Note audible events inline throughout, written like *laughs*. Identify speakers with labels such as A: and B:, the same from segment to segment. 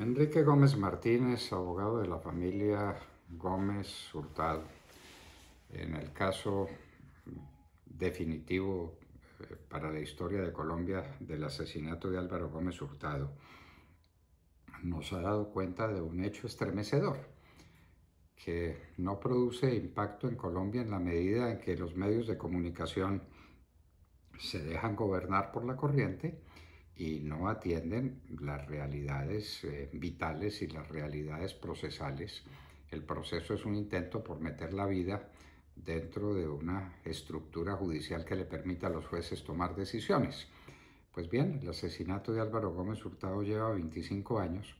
A: Enrique Gómez Martínez, abogado de la familia Gómez Hurtado, en el caso definitivo eh, para la historia de Colombia del asesinato de Álvaro Gómez Hurtado, nos ha dado cuenta de un hecho estremecedor que no produce impacto en Colombia en la medida en que los medios de comunicación se dejan gobernar por la corriente y no atienden las realidades eh, vitales y las realidades procesales. El proceso es un intento por meter la vida dentro de una estructura judicial que le permita a los jueces tomar decisiones. Pues bien, el asesinato de Álvaro Gómez Hurtado lleva 25 años,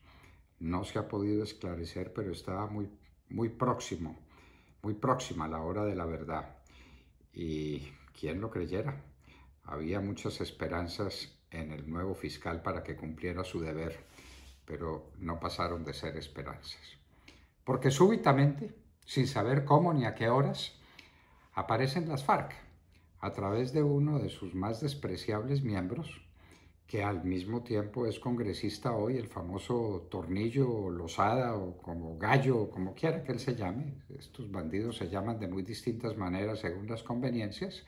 A: no se ha podido esclarecer, pero estaba muy, muy próximo, muy próxima a la hora de la verdad. Y quién lo creyera, había muchas esperanzas en el nuevo fiscal para que cumpliera su deber, pero no pasaron de ser esperanzas. Porque súbitamente, sin saber cómo ni a qué horas, aparecen las FARC a través de uno de sus más despreciables miembros, que al mismo tiempo es congresista hoy, el famoso Tornillo losada Lozada o como Gallo o como quiera que él se llame, estos bandidos se llaman de muy distintas maneras según las conveniencias,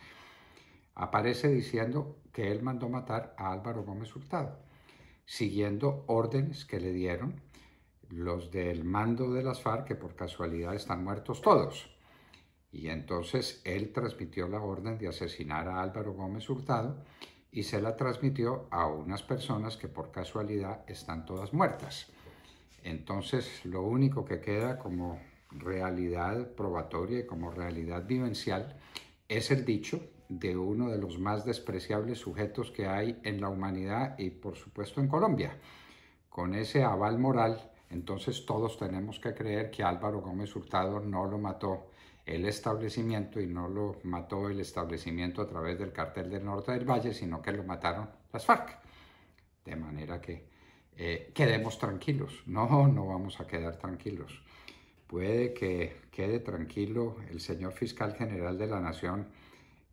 A: aparece diciendo que él mandó matar a Álvaro Gómez Hurtado, siguiendo órdenes que le dieron los del mando de las FARC, que por casualidad están muertos todos. Y entonces él transmitió la orden de asesinar a Álvaro Gómez Hurtado y se la transmitió a unas personas que por casualidad están todas muertas. Entonces lo único que queda como realidad probatoria y como realidad vivencial es el dicho de uno de los más despreciables sujetos que hay en la humanidad y por supuesto en Colombia. Con ese aval moral, entonces todos tenemos que creer que Álvaro Gómez Hurtado no lo mató el establecimiento y no lo mató el establecimiento a través del cartel del norte del valle, sino que lo mataron las FARC. De manera que eh, quedemos tranquilos. No, no vamos a quedar tranquilos. Puede que quede tranquilo el señor fiscal general de la Nación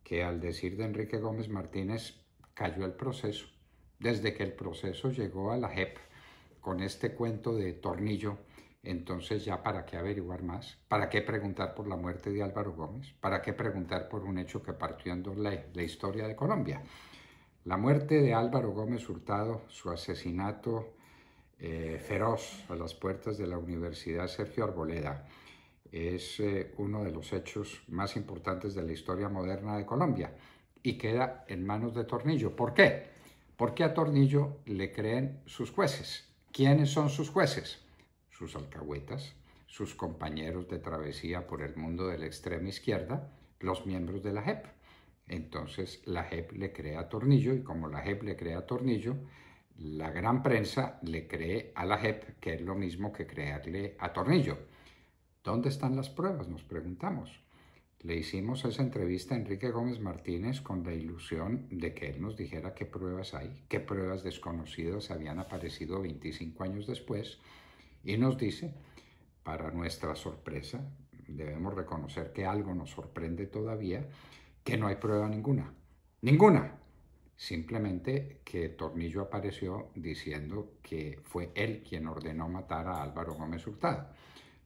A: que al decir de Enrique Gómez Martínez cayó el proceso. Desde que el proceso llegó a la JEP con este cuento de tornillo, entonces ya para qué averiguar más, para qué preguntar por la muerte de Álvaro Gómez, para qué preguntar por un hecho que partió en dos la, la historia de Colombia. La muerte de Álvaro Gómez Hurtado, su asesinato eh, feroz a las puertas de la Universidad Sergio Arboleda, es eh, uno de los hechos más importantes de la historia moderna de Colombia y queda en manos de Tornillo. ¿Por qué? Porque a Tornillo le creen sus jueces. ¿Quiénes son sus jueces? Sus alcahuetas, sus compañeros de travesía por el mundo de la extrema izquierda, los miembros de la JEP. Entonces la JEP le crea a Tornillo y como la JEP le crea a Tornillo, la gran prensa le cree a la JEP, que es lo mismo que crearle a Tornillo. ¿Dónde están las pruebas? Nos preguntamos. Le hicimos esa entrevista a Enrique Gómez Martínez con la ilusión de que él nos dijera qué pruebas hay, qué pruebas desconocidas habían aparecido 25 años después, y nos dice, para nuestra sorpresa, debemos reconocer que algo nos sorprende todavía, que no hay prueba ninguna. Ninguna. Simplemente que Tornillo apareció diciendo que fue él quien ordenó matar a Álvaro Gómez Hurtado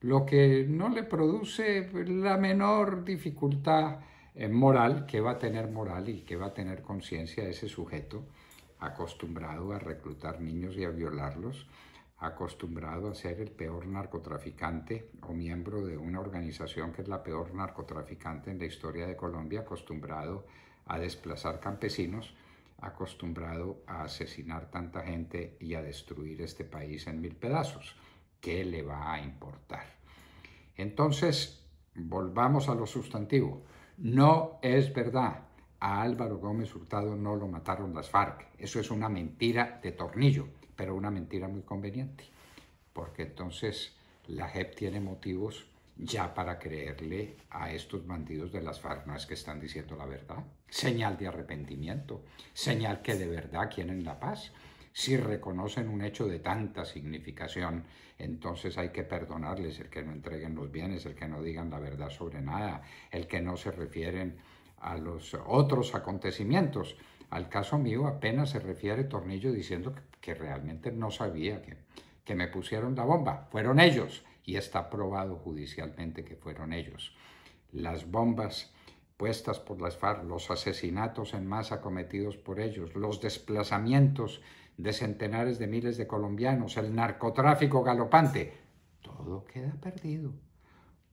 A: lo que no le produce la menor dificultad moral que va a tener moral y que va a tener conciencia ese sujeto acostumbrado a reclutar niños y a violarlos, acostumbrado a ser el peor narcotraficante o miembro de una organización que es la peor narcotraficante en la historia de Colombia, acostumbrado a desplazar campesinos, acostumbrado a asesinar tanta gente y a destruir este país en mil pedazos. ¿Qué le va a importar? Entonces, volvamos a lo sustantivo. No es verdad. A Álvaro Gómez Hurtado no lo mataron las FARC. Eso es una mentira de tornillo, pero una mentira muy conveniente. Porque entonces la JEP tiene motivos ya para creerle a estos bandidos de las FARC, no es que están diciendo la verdad. Señal de arrepentimiento, señal que de verdad quieren la paz si reconocen un hecho de tanta significación, entonces hay que perdonarles el que no entreguen los bienes, el que no digan la verdad sobre nada, el que no se refieren a los otros acontecimientos. Al caso mío apenas se refiere Tornillo diciendo que, realmente no sabía que, que me pusieron la bomba. Fueron ellos y está probado judicialmente que fueron ellos. Las bombas puestas por las FARC, los asesinatos en masa cometidos por ellos, los desplazamientos de centenares de miles de colombianos, el narcotráfico galopante. Todo queda perdido,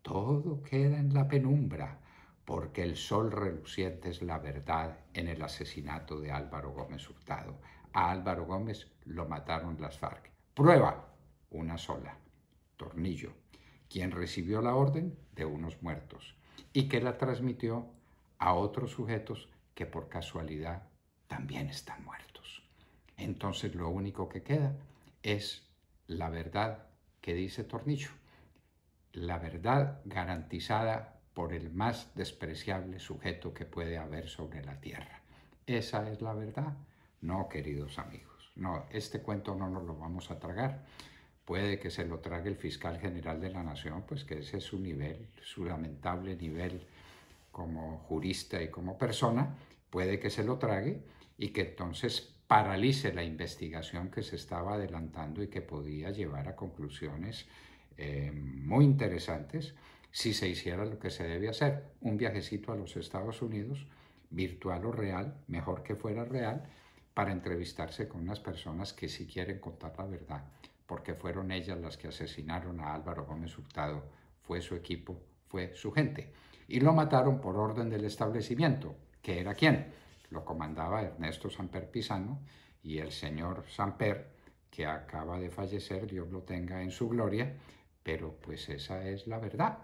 A: todo queda en la penumbra, porque el sol reluciente es la verdad en el asesinato de Álvaro Gómez Hurtado. A Álvaro Gómez lo mataron las FARC. Prueba, una sola, Tornillo, quien recibió la orden de unos muertos y que la transmitió a otros sujetos que por casualidad también están muertos entonces lo único que queda es la verdad que dice Tornillo, la verdad garantizada por el más despreciable sujeto que puede haber sobre la tierra. Esa es la verdad. No, queridos amigos, no, este cuento no nos lo vamos a tragar. Puede que se lo trague el fiscal general de la nación, pues que ese es su nivel, su lamentable nivel como jurista y como persona, puede que se lo trague y que entonces paralice la investigación que se estaba adelantando y que podía llevar a conclusiones eh, muy interesantes si se hiciera lo que se debía hacer, un viajecito a los Estados Unidos, virtual o real, mejor que fuera real, para entrevistarse con unas personas que si quieren contar la verdad, porque fueron ellas las que asesinaron a Álvaro Gómez Hurtado, fue su equipo, fue su gente, y lo mataron por orden del establecimiento, que era quién, lo comandaba Ernesto Samper Pisano y el señor Samper, que acaba de fallecer, Dios lo tenga en su gloria, pero pues esa es la verdad.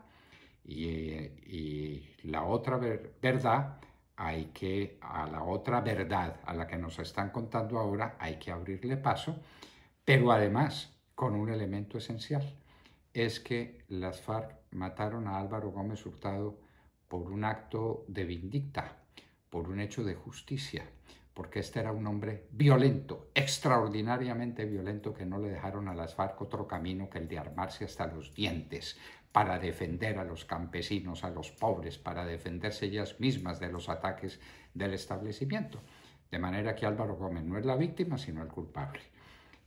A: Y, la otra verdad hay que, a la otra verdad a la que nos están contando ahora, hay que abrirle paso, pero además con un elemento esencial, es que las FARC mataron a Álvaro Gómez Hurtado por un acto de vindicta, por un hecho de justicia, porque este era un hombre violento, extraordinariamente violento, que no le dejaron a las FARC otro camino que el de armarse hasta los dientes para defender a los campesinos, a los pobres, para defenderse ellas mismas de los ataques del establecimiento. De manera que Álvaro Gómez no es la víctima, sino el culpable,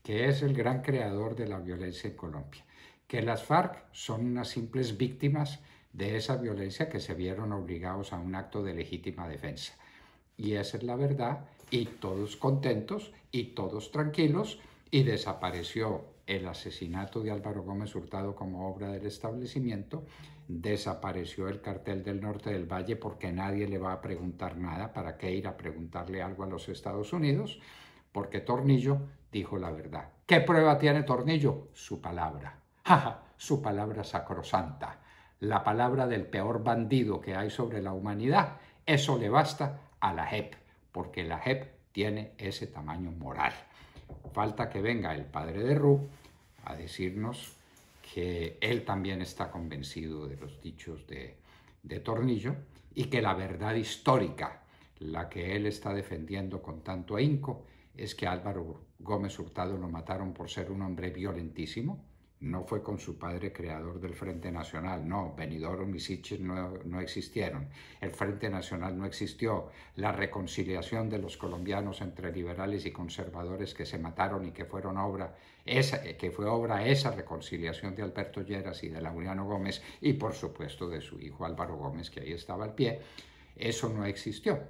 A: que es el gran creador de la violencia en Colombia. Que las FARC son unas simples víctimas de esa violencia que se vieron obligados a un acto de legítima defensa. Y esa es la verdad, y todos contentos, y todos tranquilos, y desapareció el asesinato de Álvaro Gómez Hurtado como obra del establecimiento, desapareció el cartel del norte del valle porque nadie le va a preguntar nada, ¿para qué ir a preguntarle algo a los Estados Unidos? Porque Tornillo dijo la verdad. ¿Qué prueba tiene Tornillo? Su palabra. *laughs* ja! Su palabra sacrosanta la palabra del peor bandido que hay sobre la humanidad. Eso le basta a la JEP, porque la JEP tiene ese tamaño moral. Falta que venga el padre de Ru a decirnos que él también está convencido de los dichos de, de Tornillo y que la verdad histórica, la que él está defendiendo con tanto ahínco, es que Álvaro Gómez Hurtado lo mataron por ser un hombre violentísimo, no fue con su padre creador del Frente Nacional, no, Benidorm y no, existieron, el Frente Nacional no existió, la reconciliación de los colombianos entre liberales y conservadores que se mataron y que fueron obra, esa, eh, que fue obra esa reconciliación de Alberto Lleras y de Lauriano Gómez y por supuesto de su hijo Álvaro Gómez que ahí estaba al pie, eso no existió,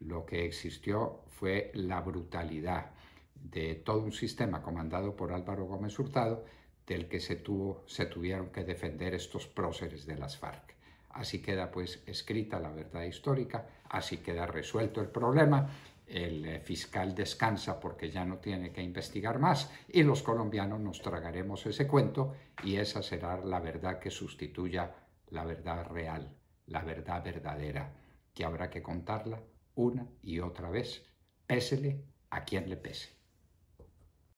A: lo que existió fue la brutalidad de todo un sistema comandado por Álvaro Gómez Hurtado del que se, tuvo, se tuvieron que defender estos próceres de las FARC. Así queda pues escrita la verdad histórica, así queda resuelto el problema, el eh, fiscal descansa porque ya no tiene que investigar más y los colombianos nos tragaremos ese cuento y esa será la verdad que sustituya la verdad real, la verdad verdadera, que habrá que contarla una y otra vez, pésele a quien le pese.